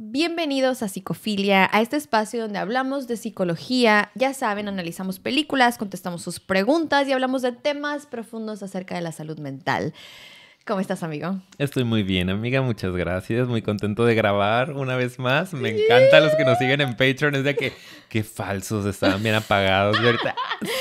Bienvenidos a Psicofilia, a este espacio donde hablamos de psicología. Ya saben, analizamos películas, contestamos sus preguntas y hablamos de temas profundos acerca de la salud mental. ¿Cómo estás, amigo? Estoy muy bien, amiga. Muchas gracias. Muy contento de grabar una vez más. Me encanta encanta los que nos siguen en Patreon. Es de que qué falsos estaban bien apagados. Y ahorita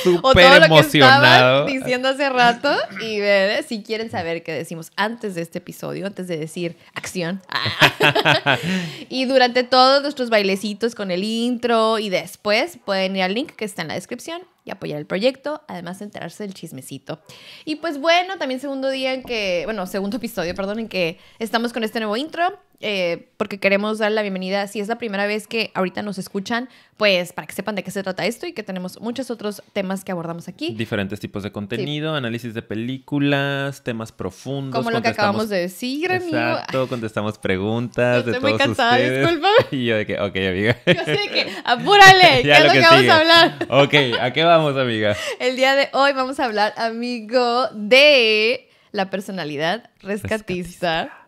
súper emocionado. Lo que diciendo hace rato. Y si quieren saber qué decimos antes de este episodio, antes de decir acción. y durante todos nuestros bailecitos con el intro y después pueden ir al link que está en la descripción y apoyar el proyecto, además de enterarse del chismecito. Y pues bueno, también segundo día en que, bueno, segundo episodio, perdón, en que estamos con este nuevo intro. Eh, porque queremos dar la bienvenida. Si es la primera vez que ahorita nos escuchan, pues para que sepan de qué se trata esto y que tenemos muchos otros temas que abordamos aquí. Diferentes tipos de contenido, análisis de películas, temas profundos. Como lo que acabamos de decir, amigo. Exacto, contestamos preguntas estoy de muy cansada, disculpa. Y yo de que, ok, amiga. Yo sé que, apúrale, ¿qué es lo que, vamos a hablar? ok, ¿a qué vamos, amiga? El día de hoy vamos a hablar, amigo, de la personalidad rescatista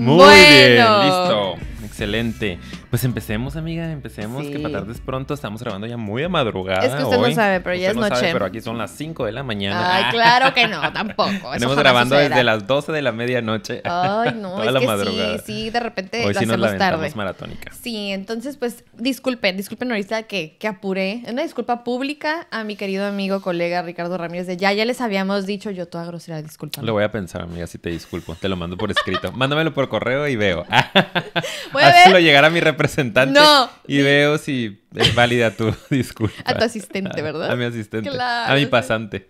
Muy bien, listo excelente. Pues empecemos, amiga, empecemos, que para tardes pronto estamos grabando ya muy a madrugada. Es que usted no sabe, pero ya es noche. pero aquí son las 5 de la mañana. Ay, claro que no, tampoco. Estamos grabando desde las 12 de la medianoche. Ay, no, es que sí, sí, de repente hoy sí hacemos tarde. maratónica. Sí, entonces pues disculpen, disculpen ahorita que, que apuré. Una disculpa pública a mi querido amigo, colega Ricardo Ramírez de ya, ya les habíamos dicho yo toda grosera, disculpa. Lo voy a pensar, amiga, si te disculpo. Te lo mando por escrito. Mándamelo por correo y veo. Solo llegar a mi representante y veo si es válida tu disculpa. A tu asistente, ¿verdad? A mi asistente. Claro. A mi pasante.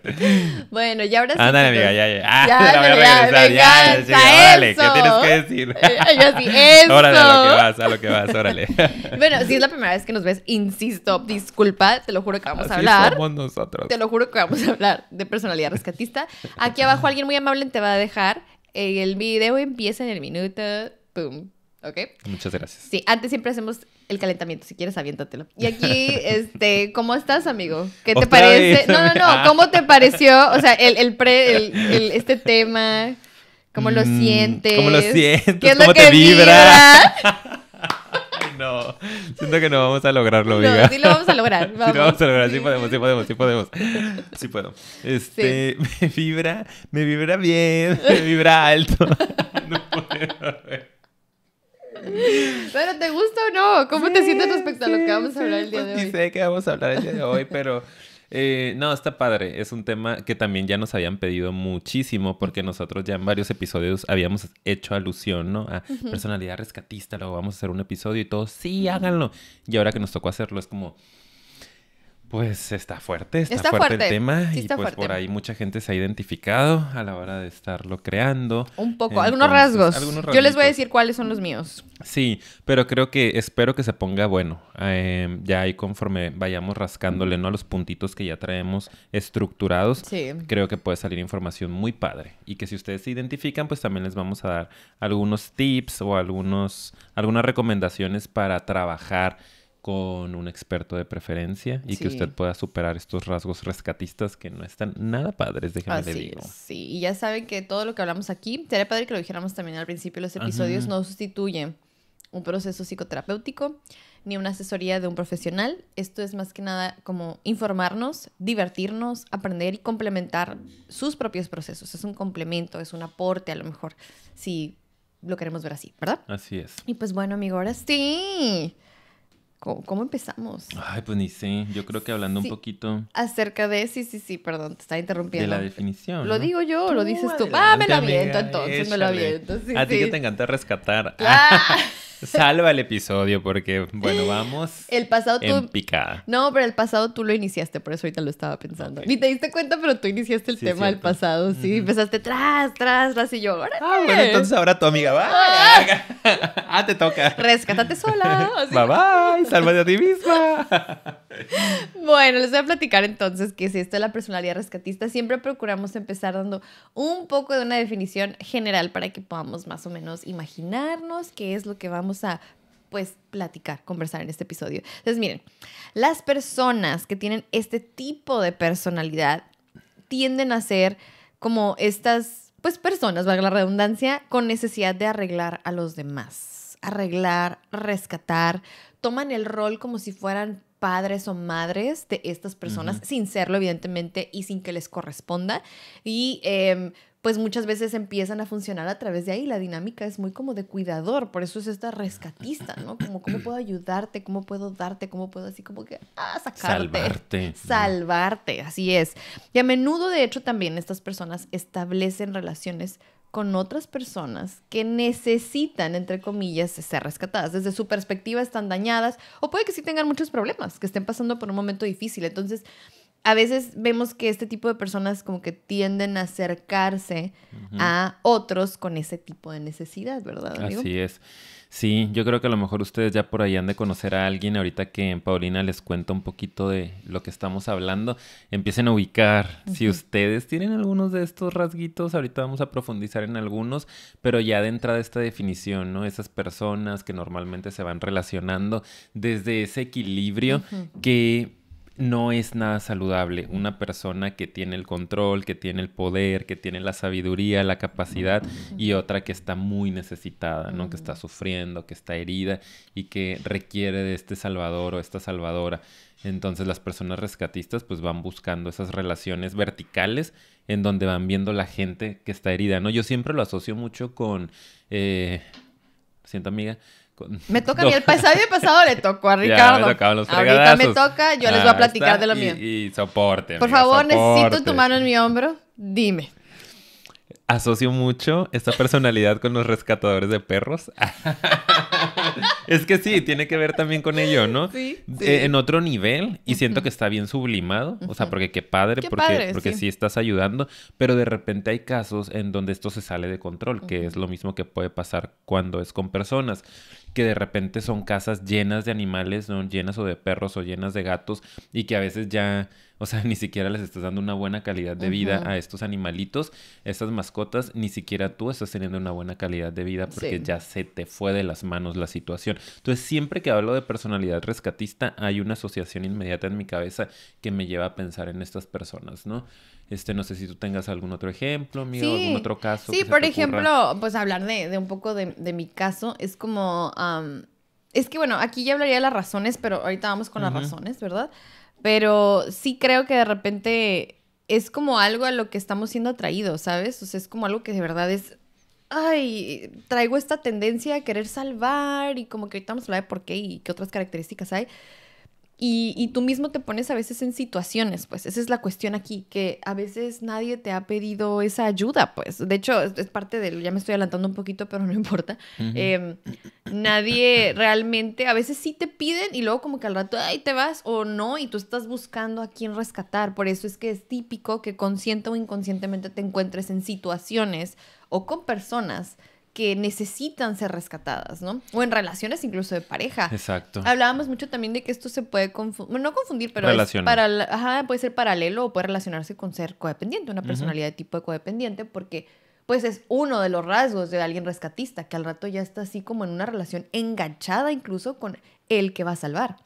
bueno, ya ahora sí. Ándale, amiga, ya, ya. Ah, ya, la voy a ya, ya, ya, ¿qué tienes que decir? Eh, Yo así, eso. Órale, a lo que vas, a lo que vas, órale. bueno, si es la primera vez que nos ves, insisto, disculpa, te lo juro que vamos a hablar. somos nosotros. Te lo juro que vamos a hablar de personalidad rescatista. Aquí abajo alguien muy amable te va a dejar eh, el video empieza en el minuto, pum, Muchas gracias. Sí, antes siempre hacemos el calentamiento, si quieres aviéntatelo. Y aquí, este, ¿cómo estás, amigo? ¿Qué te parece? No, no, no, ah. ¿cómo te pareció? O sea, el, el pre, el, este tema, ¿cómo lo sientes? Mm, ¿Cómo lo sientes? ¿Cómo te vibra? no. Siento que no vamos a lograrlo, amiga. No, sí lo vamos a lograr. Sí lo vamos a lograr, sí podemos, sí podemos, sí podemos. Sí puedo. Este, me vibra, me vibra bien, me vibra alto. No puedo. Ver. ¿te gusta o no? ¿Cómo te sientes respecto a lo que vamos a hablar el día de pues hoy? Sí, sé que vamos a hablar el día de hoy, pero... Eh, no, está padre. Es un tema que también ya nos habían pedido muchísimo porque nosotros ya en varios episodios habíamos hecho alusión, ¿no? A personalidad rescatista, luego vamos a hacer un episodio y todo, sí, háganlo. Y ahora que nos tocó hacerlo es como, pues está fuerte, está, fuerte, el tema y pues por ahí mucha gente se ha identificado a la hora de estarlo creando. Un poco, algunos rasgos. Yo les voy a decir cuáles son los míos. Sí, pero creo que espero que se ponga bueno. Em, ya ahí conforme vayamos rascándole, ¿no? A los puntitos que ya traemos estructurados, creo que puede salir información muy padre. Y que si ustedes se identifican, pues también les vamos a dar algunos tips o algunos, algunas recomendaciones para trabajar con un experto de preferencia y que usted pueda superar estos rasgos rescatistas que no están nada padres, déjame Así le digo. Es, sí, y ya saben que todo lo que hablamos aquí, sería padre que lo dijéramos también al principio de los episodios, no sustituye un proceso psicoterapéutico ni una asesoría de un profesional. Esto es más que nada como informarnos, divertirnos, aprender y complementar sus propios procesos. Es un complemento, es un aporte a lo mejor, si lo queremos ver así, ¿verdad? Así es. Y pues bueno, amigo, ahora sí. ¿Cómo, empezamos? Ay, pues ni sé. Yo creo que hablando un poquito. Acerca de. Sí, sí, sí, perdón, te estaba interrumpiendo. De la definición. Lo digo yo, lo dices tú. ah, me lo aviento entonces, me lo aviento. Sí, a ti que te encanta rescatar. Ah. Salva el episodio porque, bueno, vamos. El pasado en tú. Picada. No, pero el pasado tú lo iniciaste, por eso ahorita lo estaba pensando. Ni te diste cuenta, pero tú iniciaste el tema del pasado, sí. Empezaste tras, tras, tras y yo. Ah, bueno, entonces ahora tu amiga va. Ah, ah te toca. Rescátate sola. Bye bye, sálvate a ti misma. Bueno, les voy a platicar entonces que si esto de la personalidad rescatista, siempre procuramos empezar dando un poco de una definición general para que podamos más o menos imaginarnos qué es lo que vamos a pues platicar, conversar en este episodio. Entonces, miren, las personas que tienen este tipo de personalidad tienden a ser como estas pues personas, valga la redundancia, con necesidad de arreglar a los demás, arreglar, rescatar, toman el rol como si fueran padres o madres de estas personas, sin serlo evidentemente y sin que les corresponda. Y em, pues muchas veces empiezan a funcionar a través de ahí. La dinámica es muy como de cuidador, por eso es esta rescatista, ¿no? Como cómo puedo ayudarte, cómo puedo darte, cómo puedo así como que ah, sacarte. Salvarte. Salvarte, así es. Y a menudo, de hecho, también estas personas establecen relaciones con otras personas que necesitan, entre comillas, ser rescatadas. Desde su perspectiva están dañadas o puede que sí tengan muchos problemas, que estén pasando por un momento difícil. Entonces, a veces vemos que este tipo de personas como que tienden a acercarse a otros con ese tipo de necesidad, ¿verdad? Amigo? Así es. Sí, yo creo que a lo mejor ustedes ya por ahí han de conocer a alguien ahorita que Paulina les cuenta un poquito de lo que estamos hablando. Empiecen a ubicar. Si ustedes tienen algunos de estos rasguitos, ahorita vamos a profundizar en algunos, pero ya de entrada esta definición, ¿no? Esas personas que normalmente se van relacionando desde ese equilibrio que no es nada saludable. Una persona que tiene el control, que tiene el poder, que tiene la sabiduría, la capacidad y otra que está muy necesitada, ¿no? Que está sufriendo, que está herida y que requiere de este salvador o esta salvadora. Entonces las personas rescatistas pues van buscando esas relaciones verticales en donde van viendo la gente que está herida, ¿no? Yo siempre lo asocio mucho con... Eh, siento amiga, me toca a mí. El pasado le tocó a Ricardo. Ya, los Ahorita me toca, yo les ah, voy a platicar de lo mío. Y, soporte. Por favor, necesito tu mano en mi hombro. Dime. Asocio mucho esta personalidad con los rescatadores de perros. es que sí, tiene que ver también con ello, ¿no? Sí. Eh, en otro nivel, y siento que está bien sublimado. O sea, porque qué padre, porque, porque sí. estás ayudando. Pero de repente hay casos en donde esto se sale de control, que es lo mismo que puede pasar cuando es con personas que de repente son casas llenas de animales, ¿no? llenas o de perros o llenas de gatos y que a veces ya, o sea, ni siquiera les estás dando una buena calidad de vida a estos animalitos, estas mascotas, ni siquiera tú estás teniendo una buena calidad de vida porque ya se te fue de las manos la situación. Entonces, siempre que hablo de personalidad rescatista, hay una asociación inmediata en mi cabeza que me lleva a pensar en estas personas, ¿no? Este, no sé si tú tengas algún otro ejemplo, amigo, sí. algún otro caso. Sí, por ejemplo, pues hablar de, un poco de, mi caso, es como es que bueno, aquí ya hablaría de las razones, pero ahorita vamos con las razones, ¿verdad? Pero sí creo que de repente es como algo a lo que estamos siendo atraídos, ¿sabes? O sea, es como algo que de verdad es, ay, traigo esta tendencia a querer salvar y como que ahorita vamos a hablar de por qué y qué otras características hay. Y, tú mismo te pones a veces en situaciones, pues esa es la cuestión aquí, que a veces nadie te ha pedido esa ayuda, pues de hecho es, parte de, ya me estoy adelantando un poquito, pero no importa, em, nadie realmente, a veces sí te piden y luego como que al rato, ahí te vas o no, y tú estás buscando a quién rescatar, por eso es que es típico que consciente o inconscientemente te encuentres en situaciones o con personas que necesitan ser rescatadas, ¿no? O en relaciones incluso de pareja. Exacto. Hablábamos mucho también de que esto se puede confundir, no confundir, pero puede ser paralelo o puede relacionarse con ser codependiente, una personalidad de tipo codependiente, porque pues es uno de los rasgos de alguien rescatista, que al rato ya está así como en una relación enganchada incluso con el que va a salvar.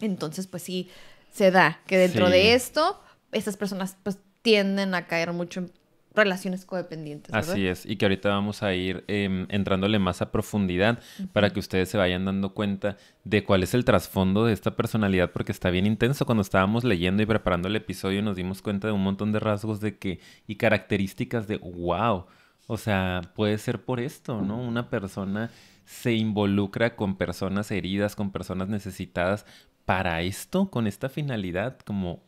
Entonces, pues sí, se da que dentro de esto, estas personas pues tienden a caer mucho en relaciones codependientes. Así es, y que ahorita vamos a ir em, entrándole más a profundidad para que ustedes se vayan dando cuenta de cuál es el trasfondo de esta personalidad, porque está bien intenso. Cuando estábamos leyendo y preparando el episodio nos dimos cuenta de un montón de rasgos de que y características de, wow, o sea, puede ser por esto, ¿no? Una persona se involucra con personas heridas, con personas necesitadas para esto, con esta finalidad, como,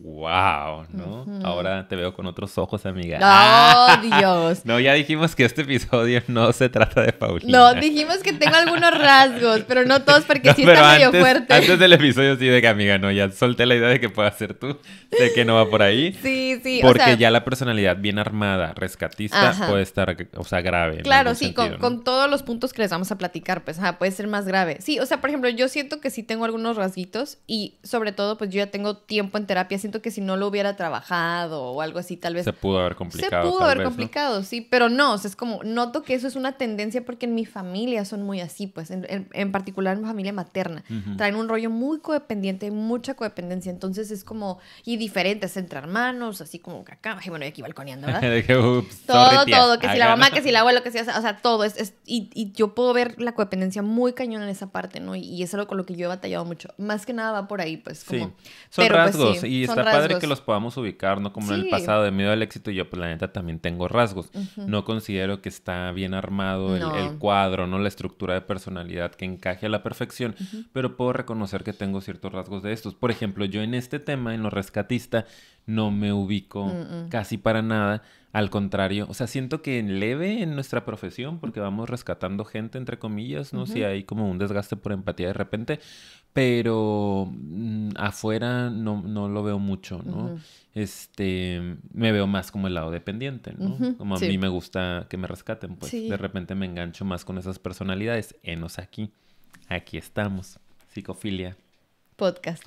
wow, ¿no? Ahora te veo con otros ojos, amiga. ¡Oh, Dios! No, ya dijimos que este episodio no se trata de Paulina. No, dijimos que tengo algunos rasgos, pero no todos porque sí está medio fuerte. Antes del episodio sí de que, amiga, no, ya solté la idea de que pueda ser tú, de que no va por ahí. Sí, sí. Porque ya la personalidad bien armada, rescatista, puede estar, o sea, grave. Claro, sí, con, todos los puntos que les vamos a platicar, pues, puede ser más grave. Sí, o sea, por ejemplo, yo siento que sí tengo algunos rasguitos y sobre todo, pues yo ya tengo tiempo en terapia siento que si no lo hubiera trabajado o algo así, tal vez... Se pudo haber complicado. Se pudo haber complicado, sí, pero no, o sea, es como, noto que eso es una tendencia porque en mi familia son muy así, pues, en, particular en mi familia materna, traen un rollo muy codependiente, mucha codependencia, entonces es como, y diferentes entre hermanos, así como que acá, bueno, yo aquí balconeando, ¿verdad? todo, todo, que si la mamá, que si el abuelo, que si, o sea, todo, es, y, y, yo puedo ver la codependencia muy cañón en esa parte, ¿no? Y, es algo con lo que yo he batallado mucho, más que nada va por ahí, pues, como... Sí. Son pero, pues, rasgos está padre que los podamos ubicar, ¿no? Como en el pasado, de miedo al éxito, yo, pues la neta, también tengo rasgos. No considero que está bien armado el, cuadro, ¿no? La estructura de personalidad que encaje a la perfección, pero puedo reconocer que tengo ciertos rasgos de estos. Por ejemplo, yo en este tema, en lo rescatista, no me ubico mm, mm. casi para nada al contrario, o sea, siento que en leve en nuestra profesión, porque vamos rescatando gente, entre comillas, ¿no? Si hay como un desgaste por empatía de repente, pero mm, afuera no, no, lo veo mucho, ¿no? Este, me veo más como el lado dependiente, ¿no? Como a mí me gusta que me rescaten, pues de repente me engancho más con esas personalidades. Enos aquí, aquí estamos, psicofilia podcast.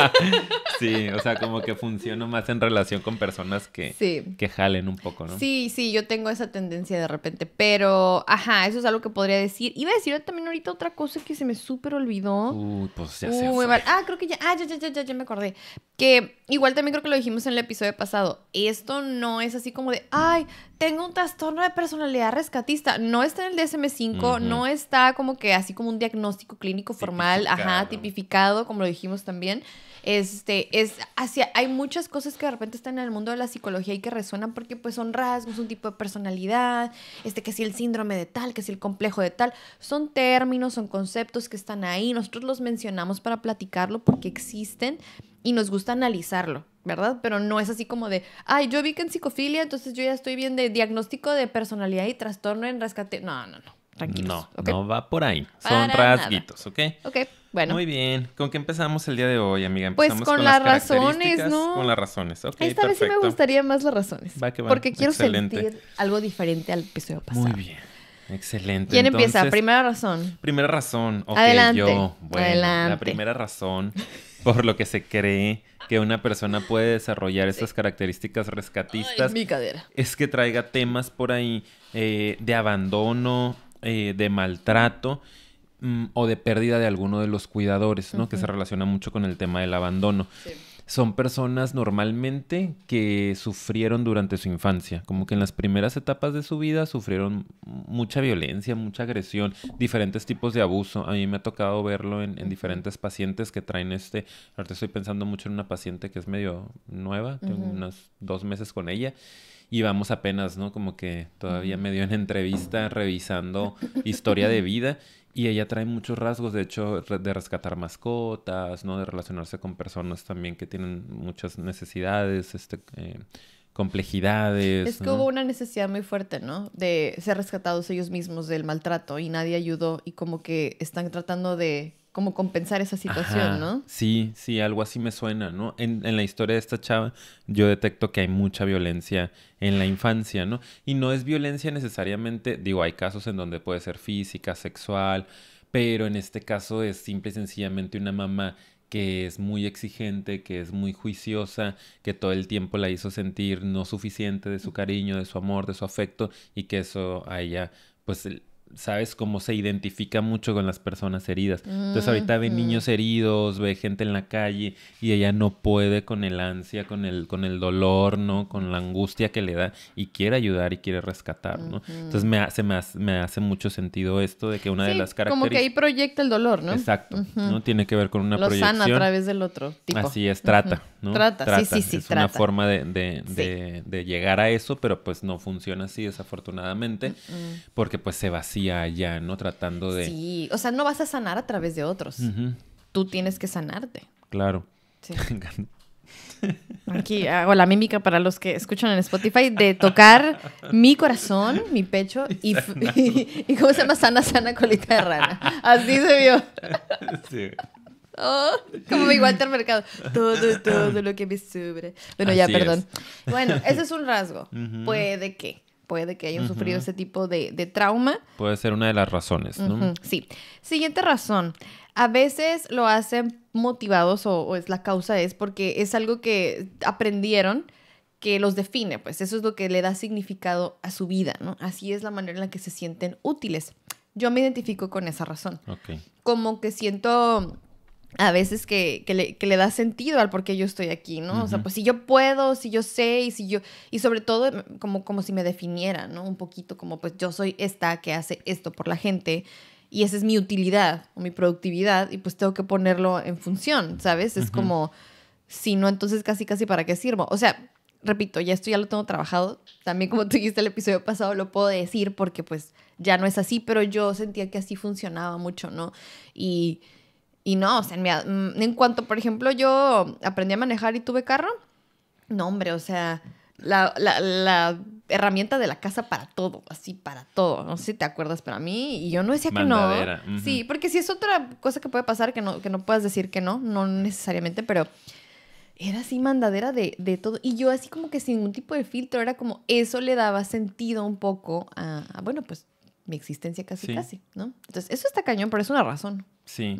sí, o sea, como que funciono más en relación con personas que, que jalen un poco, ¿no? Sí, sí, yo tengo esa tendencia de repente, pero, ajá, eso es algo que podría decir. Iba a decir también ahorita otra cosa que se me súper olvidó. Uy, pues ya se Ah, creo que ya, ah, ya, ya, ya, ya me acordé. Que igual también creo que lo dijimos en el episodio pasado. Esto no es así como de, ay, tengo un trastorno de personalidad rescatista. No está en el DSM-5, no está como que así como un diagnóstico clínico formal, ajá, tipificado, como lo dijimos también. Este, es hacia, hay muchas cosas que de repente están en el mundo de la psicología y que resuenan porque pues son rasgos, un tipo de personalidad, este, que si el síndrome de tal, que si el complejo de tal, son términos, son conceptos que están ahí, nosotros los mencionamos para platicarlo porque existen y nos gusta analizarlo, ¿verdad? Pero no es así como de, ay, yo vi que en psicofilia, entonces yo ya estoy bien de diagnóstico de personalidad y trastorno en rescate. No, no, no. tranquilo No, no va por ahí. Son rasguitos, ok muy bien. ¿Con qué empezamos el día de hoy, amiga? pues con, las, razones, ¿no? Con las razones. Esta vez sí me gustaría más las razones. Va Porque quiero sentir algo diferente al episodio pasado. Muy bien. Excelente. ¿Quién empieza? Primera razón. Primera razón. Adelante. Yo. Bueno, La primera razón por lo que se cree que una persona puede desarrollar estas características rescatistas es que traiga temas por ahí eh, de abandono, eh, de maltrato Mm, o de pérdida de alguno de los cuidadores, ¿no? Que se relaciona mucho con el tema del abandono. Son personas normalmente que sufrieron durante su infancia, como que en las primeras etapas de su vida sufrieron mucha violencia, mucha agresión, diferentes tipos de abuso. A mí me ha tocado verlo en, diferentes pacientes que traen este, ahorita estoy pensando mucho en una paciente que es medio nueva, tengo unos dos meses con ella y vamos apenas, ¿no? Como que todavía medio en entrevista revisando historia de vida y ella trae muchos rasgos, de hecho, de rescatar mascotas, ¿no? De relacionarse con personas también que tienen muchas necesidades, este, eh, complejidades. Es que hubo una necesidad muy fuerte, ¿no? De ser rescatados ellos mismos del maltrato y nadie ayudó y como que están tratando de como compensar esa situación, ¿no? Sí, sí, algo así me suena, ¿no? En, en, la historia de esta chava yo detecto que hay mucha violencia en la infancia, ¿no? Y no es violencia necesariamente, digo, hay casos en donde puede ser física, sexual, pero en este caso es simple y sencillamente una mamá que es muy exigente, que es muy juiciosa, que todo el tiempo la hizo sentir no suficiente de su cariño, de su amor, de su afecto y que eso a ella pues ¿sabes? cómo se identifica mucho con las personas heridas. Entonces ahorita ve niños heridos, ve gente en la calle y ella no puede con el ansia, con el, con el dolor, ¿no? Con la angustia que le da y quiere ayudar y quiere rescatar, ¿no? Entonces me hace, me mucho sentido esto de que una de las características... como que ahí proyecta el dolor, ¿no? Exacto, ¿no? Tiene que ver con una proyección. Lo sana a través del otro tipo. Así es, trata, ¿no? Trata, sí, sí, sí, Es una forma de, de, llegar a eso, pero pues no funciona así desafortunadamente mm, mm. porque pues se vacía ya, allá, ¿no? Tratando de... Sí, o sea, no vas a sanar a través de otros. Tú tienes que sanarte. Claro. Sí. Aquí hago la mímica para los que escuchan en Spotify de tocar mi corazón, mi pecho y, y, ¿cómo se llama? Sana, sana, colita de rana. Así se vio. Sí. Oh, como mi Walter Mercado. Todo, todo lo que me sube. Bueno, ya, perdón. Bueno, ese es un rasgo. Puede que puede que hayan sufrido ese tipo de, trauma. Puede ser una de las razones, ¿no? Sí. Siguiente razón. A veces lo hacen motivados o, es la causa es porque es algo que aprendieron que los define, pues eso es lo que le da significado a su vida, ¿no? Así es la manera en la que se sienten útiles. Yo me identifico con esa razón. Como que siento a veces que, le, da sentido al por qué yo estoy aquí, ¿no? O sea, pues si yo puedo, si yo sé y si yo... Y sobre todo como, como si me definiera, ¿no? Un poquito como pues yo soy esta que hace esto por la gente y esa es mi utilidad o mi productividad y pues tengo que ponerlo en función, ¿sabes? Es como, si no, entonces casi casi para qué sirvo. O sea, repito, ya esto ya lo tengo trabajado. También como tú dijiste el episodio pasado, lo puedo decir porque pues ya no es así, pero yo sentía que así funcionaba mucho, ¿no? Y y no, o sea, mm, en, cuanto, por ejemplo, yo aprendí a manejar y tuve carro, no, hombre, o sea, la, la, herramienta de la casa para todo, así para todo. No sé si te acuerdas, pero a mí, y yo no decía que no. Sí, porque si es otra cosa que puede pasar, que no, que no puedas decir que no, no necesariamente, pero era así mandadera de, de todo. Y yo así como que sin ningún tipo de filtro, era como eso le daba sentido un poco a, bueno, pues mi existencia casi casi, ¿no? Entonces, eso está cañón, pero es una razón. Sí,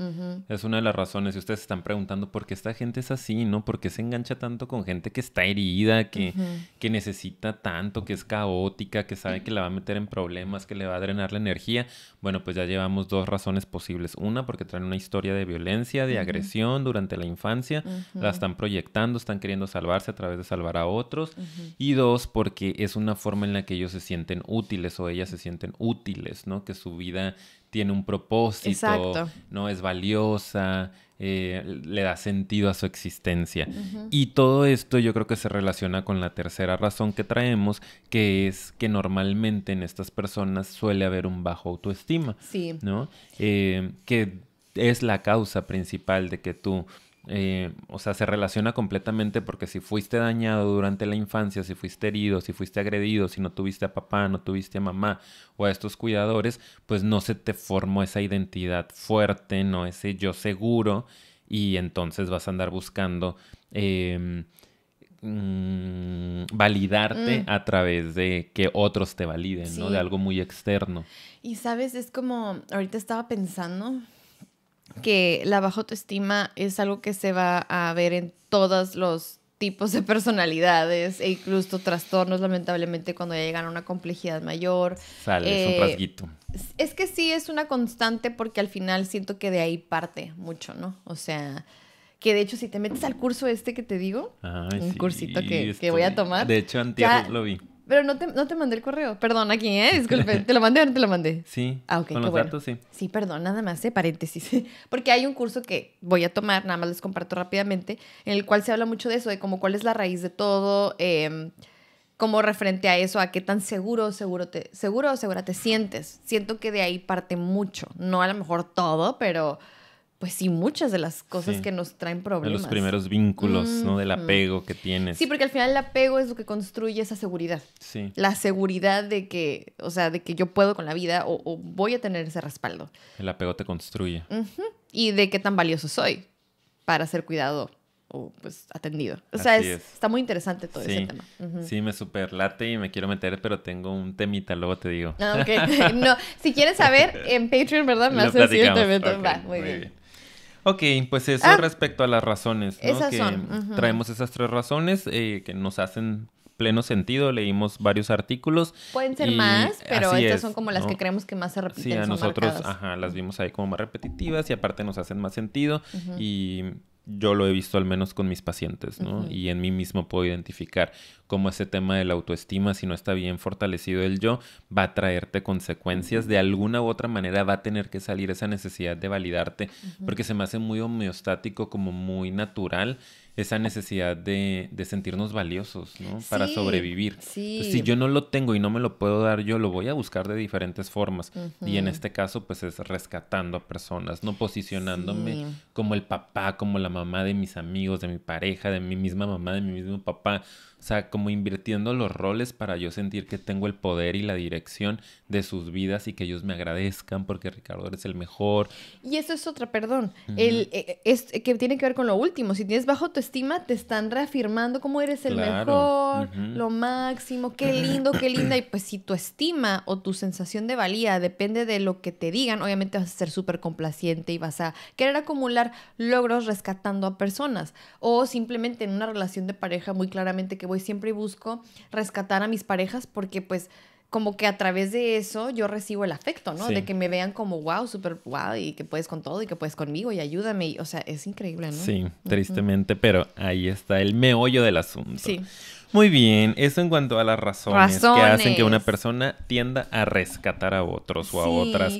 es una de las razones. Y ustedes se están preguntando por qué esta gente es así, ¿no? ¿Por qué se engancha tanto con gente que está herida, que, que necesita tanto, que es caótica, que sabe que la va a meter en problemas, que le va a drenar la energía? Bueno, pues ya llevamos dos razones posibles. Una, porque traen una historia de violencia, de agresión durante la infancia, la están proyectando, están queriendo salvarse a través de salvar a otros. Y dos, porque es una forma en la que ellos se sienten útiles o ellas se sienten útiles, ¿no? Que su vida tiene un propósito, no es valiosa, eh, le da sentido a su existencia. Y todo esto yo creo que se relaciona con la tercera razón que traemos, que es que normalmente en estas personas suele haber un bajo autoestima, sí. ¿no? Eh, que es la causa principal de que tú eh, o sea, se relaciona completamente porque si fuiste dañado durante la infancia, si fuiste herido, si fuiste agredido, si no tuviste a papá, no tuviste a mamá o a estos cuidadores, pues no se te formó esa identidad fuerte, no ese yo seguro y entonces vas a andar buscando em, mm, validarte mm. a través de que otros te validen, ¿no? De algo muy externo. Y sabes, es como, ahorita estaba pensando que la baja autoestima es algo que se va a ver en todos los tipos de personalidades e incluso trastornos, lamentablemente, cuando ya llegan a una complejidad mayor. Sale, es un eh, rasguito. Es que sí es una constante porque al final siento que de ahí parte mucho, ¿no? O sea, que de hecho si te metes al curso este que te digo, un cursito que, voy a tomar. De hecho, antes lo vi pero no te, mandé el correo. Perdón, aquí, ¿eh? Disculpe. ¿Te lo mandé o no te lo mandé? Sí. Ah, ok. bueno. sí. perdón, nada más, ¿eh? Paréntesis. Porque hay un curso que voy a tomar, nada más les comparto rápidamente, en el cual se habla mucho de eso, de cómo cuál es la raíz de todo, em, como referente a eso, a qué tan seguro, seguro, te, seguro o segura te sientes. Siento que de ahí parte mucho. No a lo mejor todo, pero pues sí, muchas de las cosas que nos traen problemas. los primeros vínculos, ¿no? Del apego que tienes. Sí, porque al final el apego es lo que construye esa seguridad. La seguridad de que, o sea, de que yo puedo con la vida o, voy a tener ese respaldo. El apego te construye. Y de qué tan valioso soy para ser cuidado o pues atendido. O sea, está muy interesante todo ese tema. Sí, me super late y me quiero meter, pero tengo un temita, luego te digo. Ah, no, si quieres saber, en Patreon, ¿verdad? Me hace muy, bien. Ok, pues eso ah, respecto a las razones, ¿no? que Traemos esas tres razones eh, que nos hacen pleno sentido, leímos varios artículos. Pueden ser más, pero estas son como las que creemos que más se repiten. Sí, a nosotros, ajá, las vimos ahí como más repetitivas y aparte nos hacen más sentido y yo lo he visto al menos con mis pacientes, ¿no? Y en mí mismo puedo identificar cómo ese tema de la autoestima, si no está bien fortalecido el yo, va a traerte consecuencias. De alguna u otra manera va a tener que salir esa necesidad de validarte, porque se me hace muy homeostático, como muy natural esa necesidad de, de sentirnos valiosos, ¿no? Para sobrevivir. Pues, si yo no lo tengo y no me lo puedo dar, yo lo voy a buscar de diferentes formas. Y en este caso, pues es rescatando a personas, no posicionándome como el papá, como la mamá de mis amigos, de mi pareja, de mi misma mamá, de mi mismo papá. O sea, como invirtiendo los roles para yo sentir que tengo el poder y la dirección de sus vidas y que ellos me agradezcan porque Ricardo eres el mejor. Y eso es otra, perdón, el, eh, es, que tiene que ver con lo último. Si tienes bajo tu estima, te están reafirmando cómo eres el mejor, lo máximo, qué lindo, qué linda. Y pues si tu estima o tu sensación de valía depende de lo que te digan, obviamente vas a ser súper complaciente y vas a querer acumular logros rescatando a personas. O simplemente en una relación de pareja muy claramente que y siempre busco rescatar a mis parejas porque pues como que a través de eso yo recibo el afecto, ¿no? De que me vean como, wow, súper wow, y que puedes con todo, y que puedes conmigo, y ayúdame. o sea, es increíble, ¿no? Sí, tristemente, pero ahí está el meollo del asunto. Sí. Muy bien, eso en cuanto a las razones, que hacen que una persona tienda a rescatar a otros o a otras.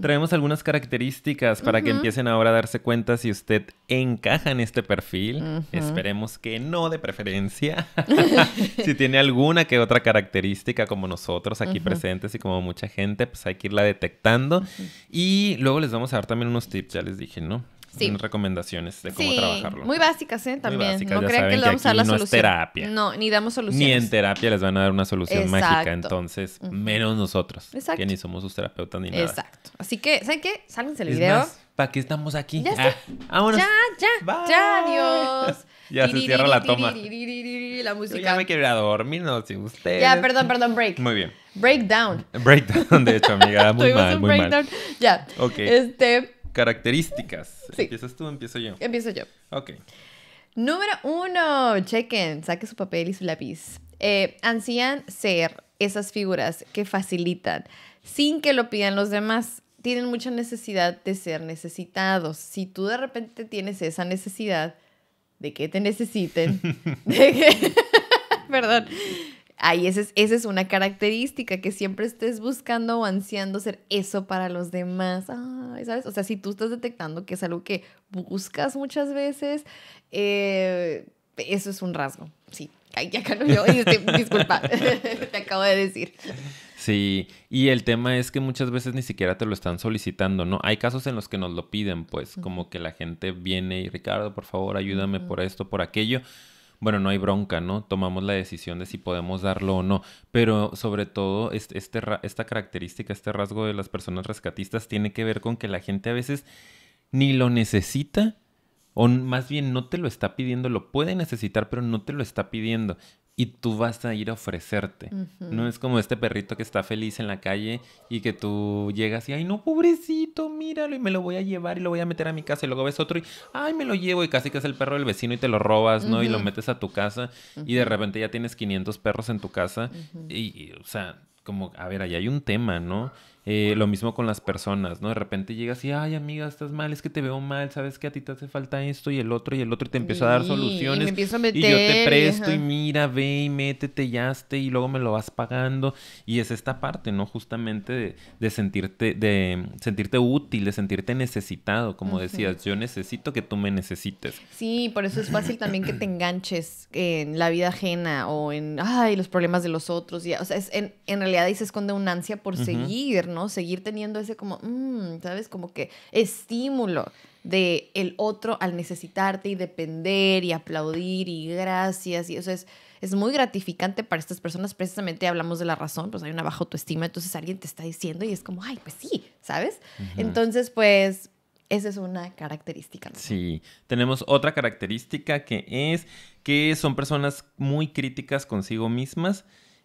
Traemos algunas características para que empiecen ahora a darse cuenta si usted encaja en este perfil. Esperemos que no de preferencia. si tiene alguna que otra característica como nosotros aquí presentes y como mucha gente, pues hay que irla detectando. Y luego les vamos a dar también unos tips, ya les dije, ¿no? sí. recomendaciones de cómo sí, trabajarlo. Muy básicas, ¿eh? También. No crean que le vamos a dar la no solución. terapia. No, ni damos soluciones. Ni en terapia les van a dar una solución mágica. Entonces, menos nosotros. Exacto. Que ni somos sus terapeutas ni nada. Exacto. Así que, ¿saben qué? Salganse el video. ¿Para qué estamos aquí? Ya, ah, ya, ya, ya, adiós. ya se cierra la toma. La música. Yo ya me a dormir, no sin ustedes. Ya, perdón, perdón, break. Muy bien. Breakdown. Breakdown, de hecho, amiga. Muy mal, muy breakdown. mal. Ya. Ok. Este, Características. ¿Empiezas tú empiezo yo? Empiezo yo. Ok. Número uno, chequen, saque su papel y su lápiz. Eh, ansían ser esas figuras que facilitan sin que lo pidan los demás. Tienen mucha necesidad de ser necesitados. Si tú de repente tienes esa necesidad de que te necesiten, perdón, Ahí esa es, es una característica, que siempre estés buscando o ansiando ser eso para los demás. ¿Sabes? O sea, si tú estás detectando que es algo que buscas muchas veces, eh, eso es un rasgo. Sí, Ay, ya no yo. Disculpa, te acabo de decir. Sí, y el tema es que muchas veces ni siquiera te lo están solicitando, ¿no? Hay casos en los que nos lo piden, pues, como que la gente viene y Ricardo, por favor, ayúdame por esto, por aquello bueno, no hay bronca, ¿no? Tomamos la decisión de si podemos darlo o no. Pero sobre todo, este esta característica, este rasgo de las personas rescatistas tiene que ver con que la gente a veces ni lo necesita. O más bien no te lo está pidiendo, lo puede necesitar, pero no te lo está pidiendo y tú vas a ir a ofrecerte. No es como este perrito que está feliz en la calle y que tú llegas y, ay, no, pobrecito, míralo y me lo voy a llevar y lo voy a meter a mi casa y luego ves otro y, ay, me lo llevo y casi que es el perro del vecino y te lo robas, ¿no? Y lo metes a tu casa y de repente ya tienes 500 perros en tu casa y, o sea, como, a ver, ahí hay un tema, ¿no? Eh, lo mismo con las personas, ¿no? De repente llegas y, ay, amiga, estás mal, es que te veo mal, sabes que a ti te hace falta esto y el otro y el otro, y te empiezo a dar soluciones. Y, a meter, y, yo te presto y mira, ve y métete, ya y luego me lo vas pagando. Y es esta parte, ¿no? Justamente de, de sentirte, de sentirte útil, de sentirte necesitado, como decías, yo necesito que tú me necesites. Sí, por eso es fácil también que te enganches en la vida ajena o en, ay, los problemas de los otros. Y, o sea, es, en, realidad ahí se esconde un ansia por seguir, ¿no? ¿no? Seguir teniendo ese como, mm, ¿sabes? Como que estímulo de el otro al necesitarte y depender y aplaudir y gracias. Y eso es, es muy gratificante para estas personas. Precisamente hablamos de la razón, pues hay una baja autoestima, entonces alguien te está diciendo y es como, ay, pues sí, ¿sabes? Entonces, pues esa es una característica. Sí, tenemos otra característica que es que son personas muy críticas consigo mismas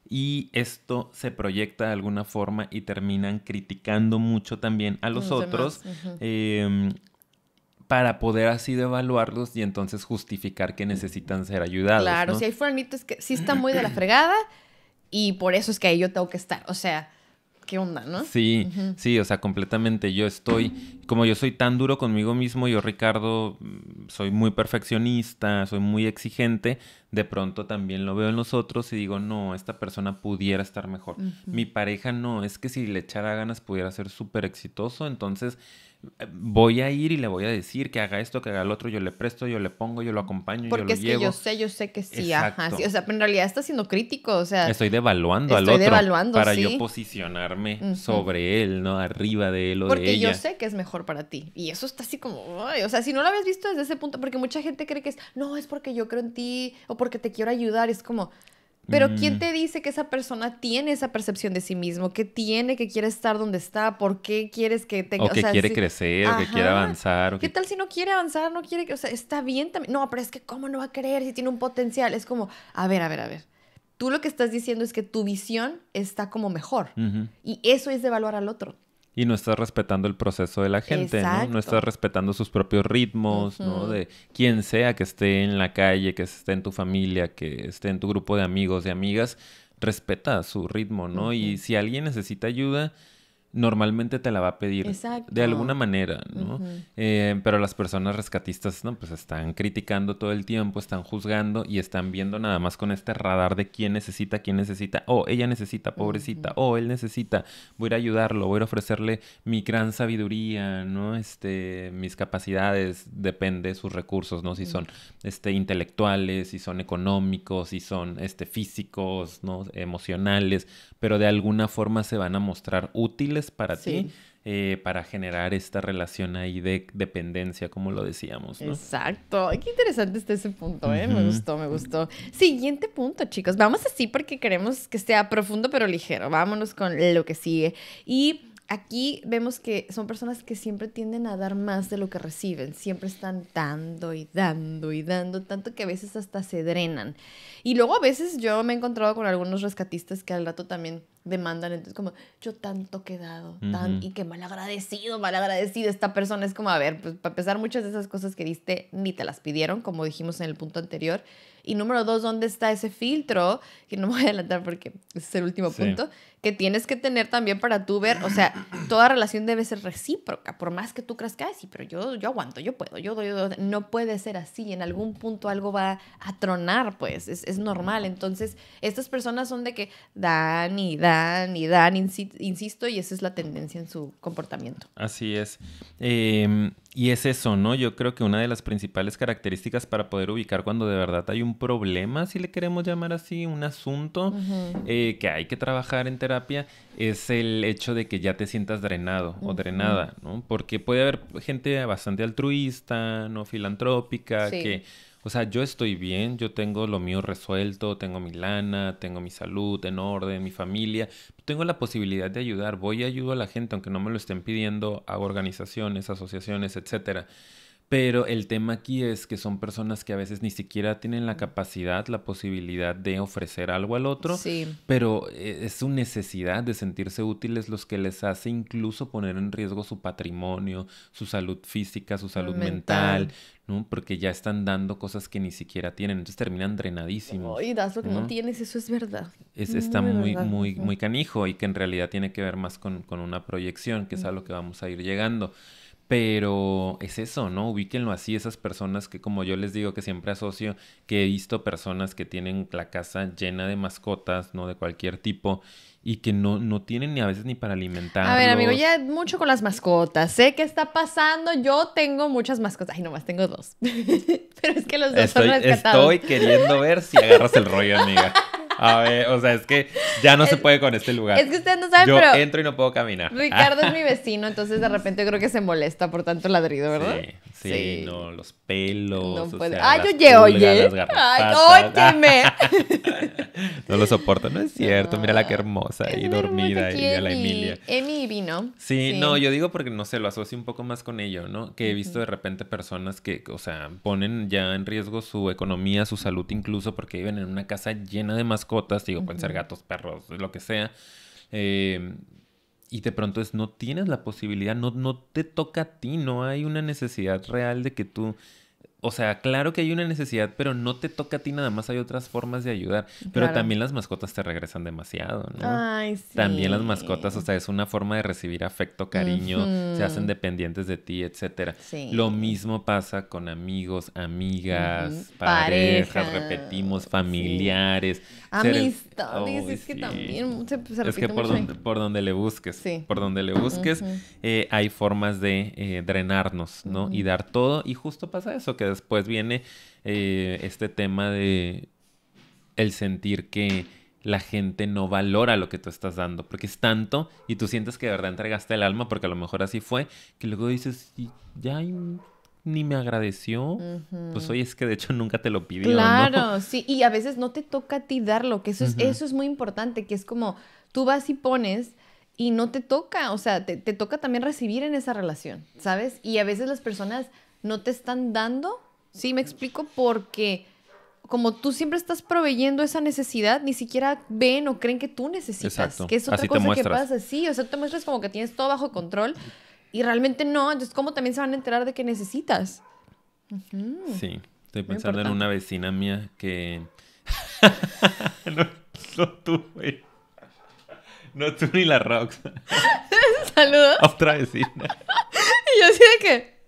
y esto se proyecta de alguna forma y terminan criticando mucho también a los, otros em, para poder así evaluarlos y entonces justificar que necesitan ser ayudados. Claro, si hay es que sí está muy de la fregada y por eso es que ahí yo tengo que estar, o sea qué onda, ¿no? Sí, sí, o sea, completamente. Yo estoy, como yo soy tan duro conmigo mismo, yo Ricardo mm, soy muy perfeccionista, soy muy exigente, de pronto también lo veo en los otros y digo, no, esta persona pudiera estar mejor. Mi pareja no, es que si le echara ganas pudiera ser súper exitoso, entonces voy a ir y le voy a decir que haga esto, que haga el otro, yo le presto, yo le pongo, yo lo acompaño, Porque yo es que yo sé, yo sé que sí, o sea, pero en realidad está siendo crítico, o sea. Estoy devaluando al otro. para yo posicionarme sobre él, ¿no? Arriba de él o porque de Porque yo sé que es mejor para ti. Y eso está así como, o sea, si no lo habías visto desde ese punto, porque mucha gente cree que es, no, es porque yo creo en ti o porque te quiero ayudar, es como... Pero mm. ¿quién te dice que esa persona tiene esa percepción de sí mismo? Que tiene, que quiere estar donde está? ¿Por qué quieres que tenga... O que quiere crecer, que quiere avanzar. ¿Qué tal si no quiere avanzar, no quiere... O sea, está bien también. No, pero es que ¿cómo no va a creer si tiene un potencial? Es como, a ver, a ver, a ver. Tú lo que estás diciendo es que tu visión está como mejor. Y eso es devaluar al otro. Y no estás respetando el proceso de la gente, ¿no? No estás respetando sus propios ritmos, ¿no? De quien sea que esté en la calle, que esté en tu familia, que esté en tu grupo de amigos, de amigas, respeta su ritmo, ¿no? Y si alguien necesita ayuda, normalmente te la va a pedir de alguna manera, ¿no? Eh, pero las personas rescatistas, ¿no? Pues están criticando todo el tiempo, están juzgando y están viendo nada más con este radar de quién necesita, quién necesita, oh, ella necesita, pobrecita, o oh, él necesita, voy a ayudarlo, voy a ofrecerle mi gran sabiduría, ¿no? Este, mis capacidades, depende de sus recursos, ¿no? Si son, este, intelectuales, si son económicos, si son, este, físicos, ¿no? Emocionales, pero de alguna forma se van a mostrar útiles para ti eh, para generar esta relación ahí de dependencia, como lo decíamos. ¿no? Exacto. Qué interesante está ese punto, ¿eh? Me gustó, me gustó. Siguiente punto, chicos. Vamos así porque queremos que sea profundo pero ligero. Vámonos con lo que sigue. Y aquí vemos que son personas que siempre tienden a dar más de lo que reciben, siempre están dando y dando y dando, tanto que a veces hasta se drenan. Y luego a veces yo me he encontrado con algunos rescatistas que al rato también demandan. Entonces, como, yo tanto quedado he tan, y que mal agradecido, mal agradecido, esta persona. Es como, a ver, pues para pesar muchas de esas cosas que diste, ni te las pidieron, como dijimos en el punto anterior. Y número dos, ¿dónde está ese filtro? Que no me voy a adelantar porque ese es el último punto, que tienes que tener también para tú ver, o sea, toda relación debe ser recíproca, por más que tú creas que, sí, pero yo, yo aguanto, yo puedo, yo doy, yo doy. no puede ser así, en algún punto algo va a tronar, pues, es, es normal. Entonces, estas personas son de que dan y dan dan y dan, insisto, y esa es la tendencia en su comportamiento. Así es. Em, y es eso, ¿no? Yo creo que una de las principales características para poder ubicar cuando de verdad hay un problema, si le queremos llamar así, un asunto eh, que hay que trabajar en terapia, es el hecho de que ya te sientas drenado o drenada, ¿no? Porque puede haber gente bastante altruista, no filantrópica, que o sea, yo estoy bien, yo tengo lo mío resuelto, tengo mi lana, tengo mi salud en orden, mi familia, tengo la posibilidad de ayudar, voy y ayudo a la gente, aunque no me lo estén pidiendo, a organizaciones, asociaciones, etcétera. Pero el tema aquí es que son personas que a veces ni siquiera tienen la capacidad, la posibilidad de ofrecer algo al otro, sí. pero eh, es su necesidad de sentirse útiles los que les hace incluso poner en riesgo su patrimonio, su salud física, su salud mental, ¿no? Porque ya están dando cosas que ni siquiera tienen, entonces terminan drenadísimos. Y das lo que ¿no? tienes, eso es verdad. Es, está muy, muy, muy, canijo y que en realidad tiene que ver más con, con una proyección, que es a lo que vamos a ir llegando. Pero es eso, ¿no? Ubíquenlo así, esas personas que como yo les digo que siempre asocio, que he visto personas que tienen la casa llena de mascotas, ¿no? De cualquier tipo y que no, no tienen ni a veces ni para alimentar. A ver, amigo, ya mucho con las mascotas. Sé qué está pasando. Yo tengo muchas mascotas. Ay, nomás tengo dos. Pero es que los dos son rescatados. Estoy queriendo ver si agarras el rollo, amiga. A ver, o sea, es que ya no se puede con este lugar. Es que ustedes no saben, Yo entro y no puedo caminar. Ricardo es mi vecino, entonces de repente creo que se molesta por tanto ladrido, ¿verdad? Sí, Sí, no, los pelos. O sea, ah, Ay, oye, oye. Ay, óyeme. no lo soporto, no es cierto. Mira la que hermosa ahí dormida y a la Emilia. Emi vino. Sí, sí, no, yo digo porque no sé, lo asocio un poco más con ello, ¿no? Que he visto de repente personas que, o sea, ponen ya en riesgo su economía, su salud incluso, porque viven en una casa llena de mascotas, digo, pueden ser gatos, perros, lo que sea. Eh, y de pronto es no tienes la posibilidad, no, no te toca a ti, no hay una necesidad real de que tú o sea, claro que hay una necesidad, pero no te toca a ti nada más, hay otras formas de ayudar. Pero también las mascotas te regresan demasiado, ¿no? Ay, sí. También las mascotas, o sea, es una forma de recibir afecto, cariño, se hacen dependientes de ti, etcétera. Sí. Lo mismo pasa con amigos, amigas, parejas, repetimos, familiares. Amistades, es que también se, se Es que por, donde, por donde le busques, por donde le busques, eh, hay formas de eh, drenarnos, ¿no? Y dar todo. Y justo pasa eso, que después viene eh, este tema de el sentir que la gente no valora lo que tú estás dando, porque es tanto y tú sientes que de verdad entregaste el alma, porque a lo mejor así fue, que luego dices, ya ni me agradeció, pues oye, es que de hecho nunca te lo pidió. Claro, sí, y a veces no te toca a ti darlo, que eso es, eso es muy importante, que es como tú vas y pones y no te toca, o sea, te toca también recibir en esa relación, ¿sabes? Y a veces las personas no te están dando. Sí, me explico porque como tú siempre estás proveyendo esa necesidad, ni siquiera ven o creen que tú necesitas. Que es otra Así cosa que pasa. Sí, o sea, te muestras como que tienes todo bajo control y realmente no. Entonces, ¿cómo también se van a enterar de que necesitas? Sí. Estoy pensando en una vecina mía que... no, tú, güey. No tú ni la Rox. Saludos. Otra vecina. y yo así de que...